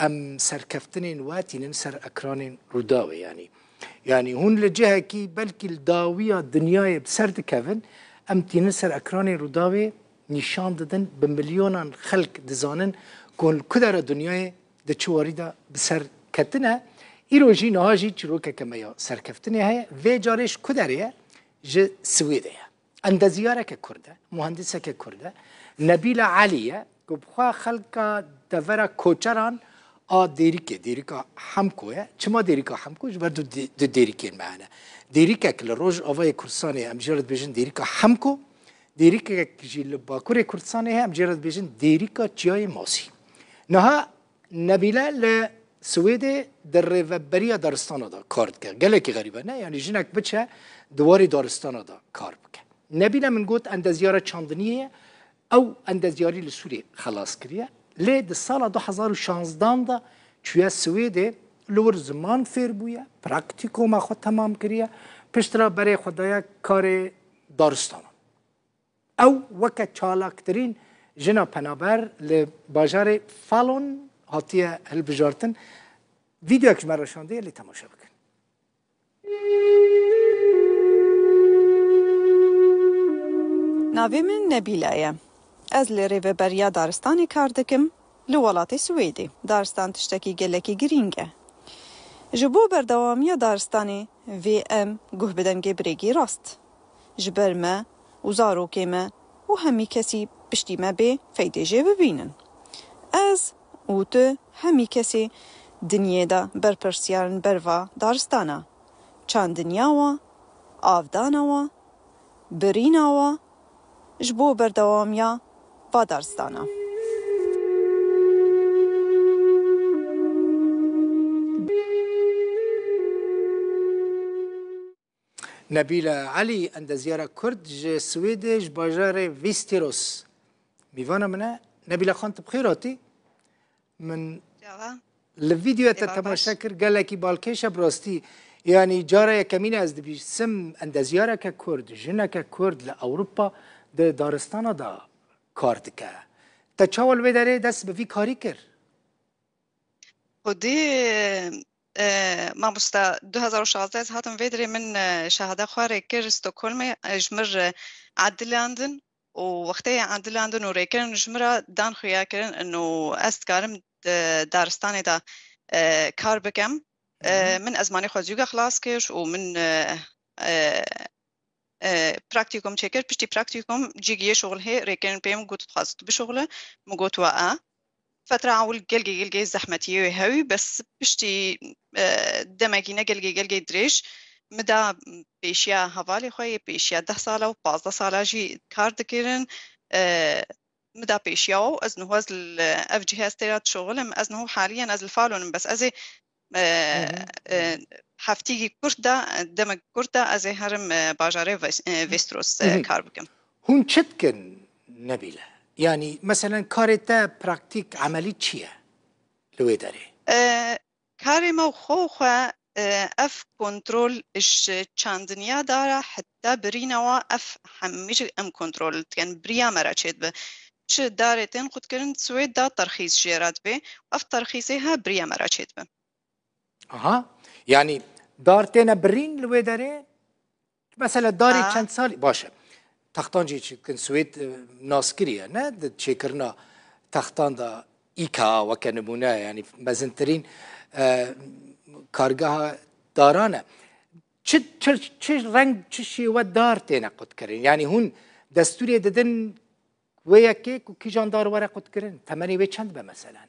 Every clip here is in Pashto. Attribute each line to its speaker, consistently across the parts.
Speaker 1: ام سركفتنين واتنين سر اكرانين رداوي يعني يعني هون لجهه كي بلكي الداوية دنياي بسرد كفن ام تين سر اكرانين رداوي نشان ددن بمليون خلق دزانن كون كدر دنياي دچواري دا بسر كتنه ایروژی نهاجی چروک کمیا سرکفتنی های و جارش کدریه ج سویده اندزیاره که کرده مهندسه که کرده نبیل علیه گو بخوا خلقا دورا کوچران ديريكة ديريكة حمكو يا شما ديريكة حمكو برضو دي ديريكين معنا ديريكة كل روج أوفاي كرساني أم جرد بيجن ديريكة حمكو ديريكة جيل باكوري كرساني أم جرد بيجن ديريكة جاي ماسي نها نبيلة ل سويد در ريفبريا دارستانا دا كارد كه گلك غريبه نه يعني جنك بچه دواري دارستانا دا كار بكه نبيلة من قوت اندزيارة چاندنية او اندزياري لسوري خلاص كريه لێ دە ساڵە 2016دا کوێ سوێدێ لور زمان فێر بووە پراکتیکۆما خۆ تەمام کریە پشترا بەرێ خدایە کارێ دارستانە ئەو وەکە چالاکترین ژنا پەنابەر لە باژارێ فالۆن هاتیە هەلبژارتن ویددیوک مەڕەشاندەیە لی تەماشا بکە
Speaker 2: Navê min Nebilaye. از لری و بریا درستانی کردکم لولات سویدی درستان تشتکی گلکی گرینگه جبو بردوامی درستانی وی ام گوه بدن گبرگی راست جبرمه وزاروکمه و همی کسی پشتیمه به فیدیجه ببینن از اوت همی کسی دنیا دا برپرسیارن بروا دارستانا چان دنیا وا آفدانا وا برینا وا جبو بردوامیا وادارستانم
Speaker 1: نبیل علی اندزیار کرد ج سویدج باجار ویستیروس میوانا منه نبیل خان تبخیراتی من لفيديو تتماشى كر قال لك بالكيشة براستي يعني جارة يكمين از دبي سم اندزيارة ككرد جنة ككرد لأوروبا دا دارستانا دا کار که تا چاول وی داره دست به وی کاری کرد
Speaker 2: خودی مامۆستا 2016 هاتم vêdirê min şehada xwarê kir Stokholmê ji mir edilandin û wextê edilandin û rêkirin ji mira dan xuya kirin û ez dikarim daristanê da kar bikim min ezmanê xwe zûga xilas kir û min براكتيكوم تشيكر بشتي براكتيكوم جيجي شغل هي ريكن بيم قلت تخصصت بشغله مقوت وآ فترة عول قلقي قلقي زحمتي هوي بس بشتي دمكينا قلقي قلقي دريش مدا بيشيا هفالي خوي بيشيا ده سالة و بازده سالة جي كار دكيرن مدا بيشيا و از نهو از اف جي هاستيرات شغلم از نهو حاليا از الفالونم بس ازي هفتیگی کوردا دم کوردا از هرم باجاره ویستروس کار
Speaker 1: هون چتکن نبیله يعني مثلا كارتا براكتيك عملي تشيا لو داري
Speaker 2: أه كاري خوخة اف كنترول اش تشاندنيا دارا حتى برينوا اف حميش ام كنترول كان بريا مرا تشيد ب تش دارتين قد كرن سويد دا ترخيص جيرات بي اف ترخيصها بريا مرا تشيد بي
Speaker 1: اها يعني دارتين برين لوي داري مثلا داري آه. چند سال باشه تختان جي كن سويد ناسكريا نه تشيكرنا تختان دا ايكا وكنمونه يعني مزنترين آه کارگاه دارانه چه چه چه رنگ چه شیوه دار تینا قد کرین یعنی هون دستوری ددن ویا که کی جاندار وره قد کرین تمنی به چند به مثلا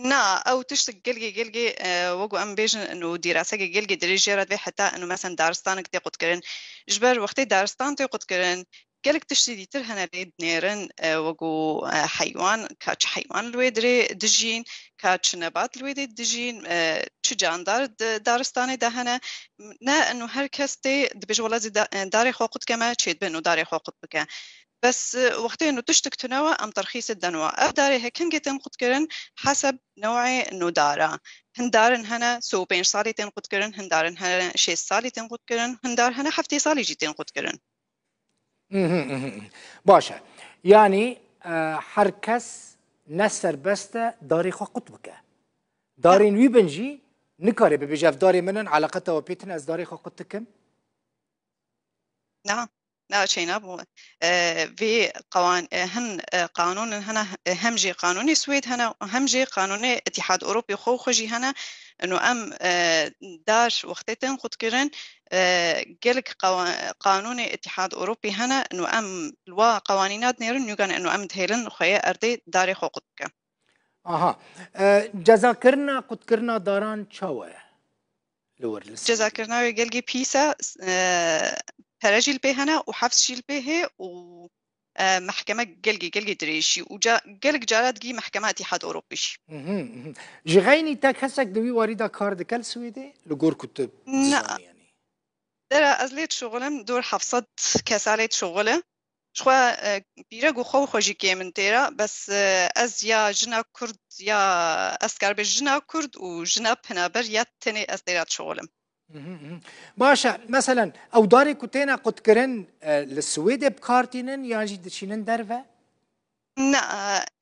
Speaker 1: نا
Speaker 2: او تشتك قلقي قلقي وقو ام بيجن انه دراسة قلقي دريجيرات بي حتى انه مثلا دارستانك تيقود كرن جبر وقتي دارستان تيقود كرن قالك تشتي ديتر هنا ليد نيرن وقو حيوان كاتش حيوان الويدري دجين كاتش نبات الويدري دجين تشجان دار دارستاني دهنا نا انه هر كستي دبيج ولا داري خوقت كما تشيد بانه داري خوقت بك بس وقتها انه تشتك تنوى ام ترخيص الدنوى افداري هيك هنجي تنقد كرن حسب نوع نودارا هندارن هنا سو بين صالي تنقد كرن هندارن هنا شي صالي تنقد كرن هندار هنا حفتي صالي جي تنقد كرن
Speaker 1: باشا يعني آه، حركس نسر نه داري خو قطب که دارین وی نكاري ببجاف داري منن علاقته تو از داري خو قطب کم
Speaker 2: لا شيء نابو آه، في قوان آه، هن آه، قانون هنا همجي قانوني سويد هنا همجي قانوني اتحاد اوروبي خو خجي هنا انه ام داش وقتتين خد كرن قالك قانون اتحاد اوروبي هنا انه ام الوا قوانينات نيرن يقان انه ام دهيلن خويا اردي داري خو قدك
Speaker 1: اها جزاكرنا قد كرنا داران چاوه لور
Speaker 2: جزاكرنا قلقي بيسا تراجي الباهنة وحفصشي الباهي و محكمة جلجي جلجي دريشي وجا جلج جارات جي محكمة اتحاد أوروبي
Speaker 1: جغيني تاك هسك دوي واريدا كارد كل سويدي لجور كتب لا يعني.
Speaker 2: درا أزليت شغلم دور حفصت كسالت شغله شخوا بیره گو خو خوشی که من تیرا بس از یا جنا کرد یا از کرب جنا کرد و جنا پنابر یا تنی از دیرات شغلم
Speaker 1: باشا مثلا او داري كوتينا قد كرن للسويد اه، بكارتينن يعني شينن درفه نا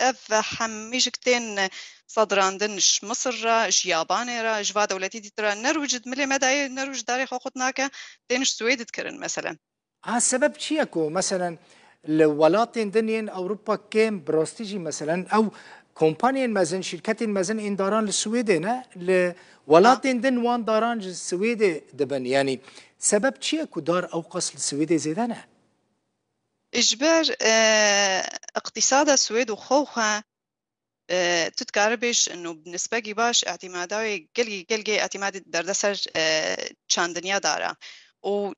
Speaker 1: اف حميش كتين صدران
Speaker 2: دنش مصر ج ياباني را ج دولتي دي ترى نروج ملي مدى نروج داري خوقتناك تنش سويد تكرن مثلا
Speaker 1: ها السبب شي اكو مثلا الولاتين دنيا اوروبا كام بروستيجي مثلا او كومباني مازن شركة مازن إن داران للسويدة نه ل ولاتين دن وان داران للسويدة دبن يعني سبب شيء كدار أو قص السويدة زيدانه إجبار
Speaker 2: اقتصاد السويد وخوخة تتكاربش إنه بالنسبة جي باش اعتمادوي قلقي قلقي اعتماد دردسر تشاندنيا چاندنيا دارا و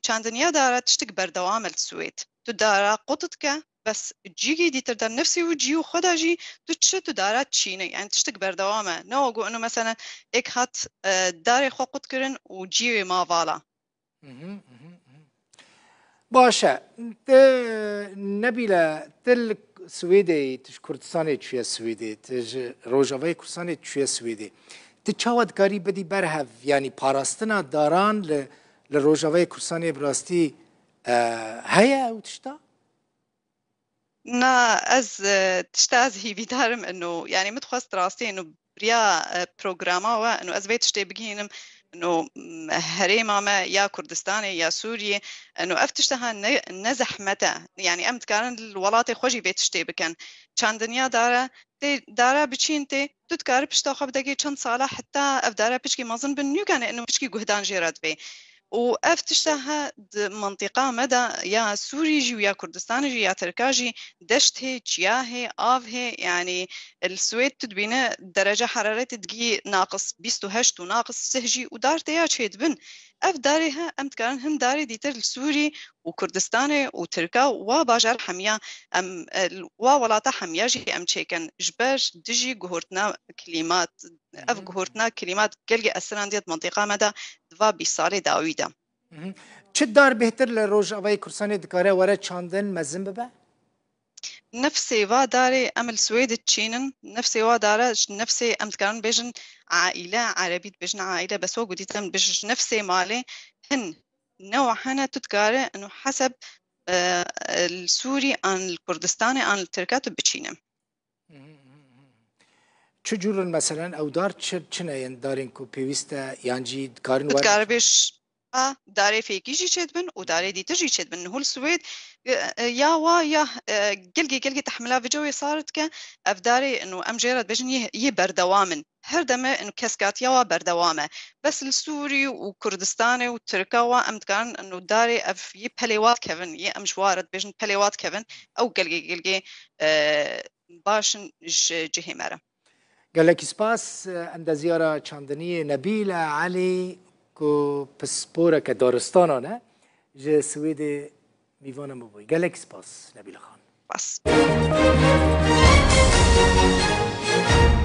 Speaker 2: چند دنیا داره تشتك بردوام السويد تو داره قطتك بس تجيكي دي تردر نفسي وتجي وخدها جي تتش تدارات تشيني يعني تشتك بردوامة نو اقول انه مثلا اك هات داري خو قط كرن وجيوي ما فالا
Speaker 1: باشا نبيلة تل سويدي تش كردستاني تشوية سويدي تش روجاوي كردستاني تشوية سويدي تشاود كاري بدي برهف يعني باراستنا داران ل لە ڕۆژاوای کوردستانی براستی هەیە ئەو تشتا؟
Speaker 2: نا ئەس تشتا ئەس هیویدارم ئەن و یعنی متخواست ڕاستی ئەن و بریا پرۆگراماوە ئەن و ئەس بێت شتێ بگینم انه هريمة ما يا كردستاني يا سوري انه افتشتها نزحمتا يعني ام تكارن الولاطي خوجي بيت شتي بكن كان دنيا دارا تي دارا بچين تي تتكار بشتا خب دقي چند سالا حتى اف دارا بشكي مازن بن نيو كان انه بشكي قهدان جيرات بي و اف منطقة مدى يا سوري جي ويا كردستان جي يا تركا جي دشت هي تشيا هي آف هي يعني السويد تدبينه درجة حرارة تدقي ناقص بيستو هشت وناقص سهجي ودار تيا تشيد بن اف دارها ام تكارن هم داري ديتر السوري وكردستاني وتركا وباجر حمية أم وولاتا حمية جي أم تشيكن جباش دجي جهورتنا كلمات أف جهورتنا كلمات كلجي أسران ديت منطقة مدى دفا بيصاري داويدا
Speaker 1: چه دار بهتر لروج اوای كرساني دکاره ورا چاندن مزن ببه؟ نفسي وا داري امل سويد تشينن نفسي وا نفسي
Speaker 2: ام بيجن عائله عربية بيجن عائله بس هو قديتهم بيجن نفسي مالي هن نوعا تتقارئ أنه حسب السوري عن الكردستاني عن التركات بچينم
Speaker 1: چجور مثلا او دار چنه دارین کو پیوسته یانجی کارن وار کاربش
Speaker 2: داري في كيجي شدبن وداري دي تجي شدبن هو السويد اه، يا اه، وا يا قلقي اه، قلقي تحملها في جوي صارت ك افداري انه ام جيرد بجن يي بردوامن هر دمه انه كاسكات يا وا بردوامه بس السوري وكردستاني وتركا وا ام كان انه داري اف يي بليوات كيفن يي ام جوارد بجن بليوات كيفن او قلقي قلقي باشن جهي مره
Speaker 1: قال لك سباس عند زياره شاندني نبيله علي ko pa spora, ki je dobro stano, že seveda mi vonemo v Galek spas, ne bi lahko. Pas. thank you